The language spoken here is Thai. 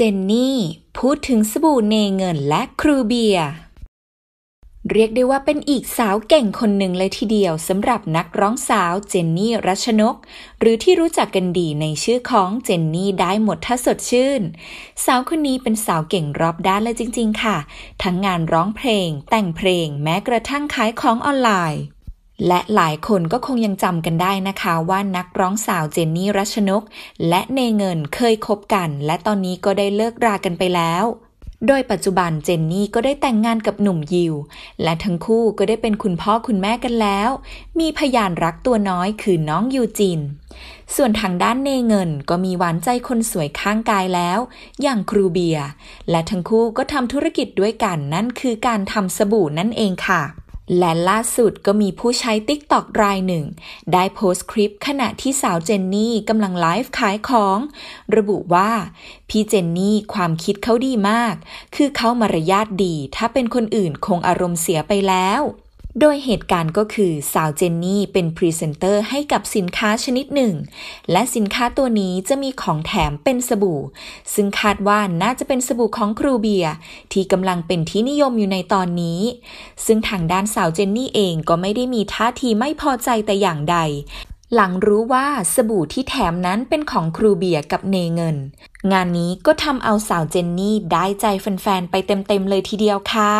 เจนนี่พูดถึงสบู่เนเงินและครูเบียเรียกได้ว่าเป็นอีกสาวเก่งคนหนึ่งเลยทีเดียวสำหรับนักร้องสาว เจนนี่รัชนก หรือที่รู้จักกันดีในชื่อของเจนนี่ได้หมดถ้าสดชื่น สาวคนนี้เป็นสาวเก่งรอบด้านเลยจริง ๆ ค่ะทั้งงานร้องเพลง แต่งเพลงแม้กระทั่งขายของออนไลน์และหลายคนก็คงยังจำกันได้นะคะ ว่านักร้องสาวเจนนี่รัชนก และเนเงินเคยคบกัน และตอนนี้ก็ได้เลิกรากันไปแล้ว โดยปัจจุบันเจนนี่ก็ได้แต่งงานกับหนุ่มยิว และทั้งคู่ก็ได้เป็นคุณพ่อคุณแม่กันแล้ว มีพยานรักตัวน้อย คือน้องยูจิน ส่วนทางด้านเนเงินก็มีหวานใจคนสวยข้างกายแล้ว อย่างครูเบียและทั้งคู่ก็ทำธุรกิจด้วยกันนั่นคือการทำสบู่นั่นเองค่ะและล่าสุดก็มีผู้ใช้ติ๊กตอกรายหนึ่ง ได้โพสต์คลิปขณะที่สาวเจนนี่กำลังไลฟ์ขายของ ระบุว่า พี่เจนนี่ความคิดเขาดีมาก คือเขามารยาทดี ถ้าเป็นคนอื่นคงอารมณ์เสียไปแล้วโดยเหตุการณ์ก็คือสาวเจนนี่เป็นพรีเซนเตอร์ ให้กับสินค้าชนิดหนึ่งและสินค้าตัวนี้จะมีของแถมเป็นสบู่ ซึ่งคาดว่าน่าจะเป็นสบู่ของครูเบียที่กำลังเป็นที่นิยมอยู่ในตอนนี้ ซึ่งทางด้านสาวเจนนี่เองก็ไม่ได้มีท่าทีไม่พอใจแต่อย่างใด หลังรู้ว่าสบู่ที่แถมนั้นเป็นของครูเบียกับเนเงิน งานนี้ก็ทำเอาสาวเจนนี่ได้ใจแฟนๆไปเต็มๆเลยทีเดียวค่ะ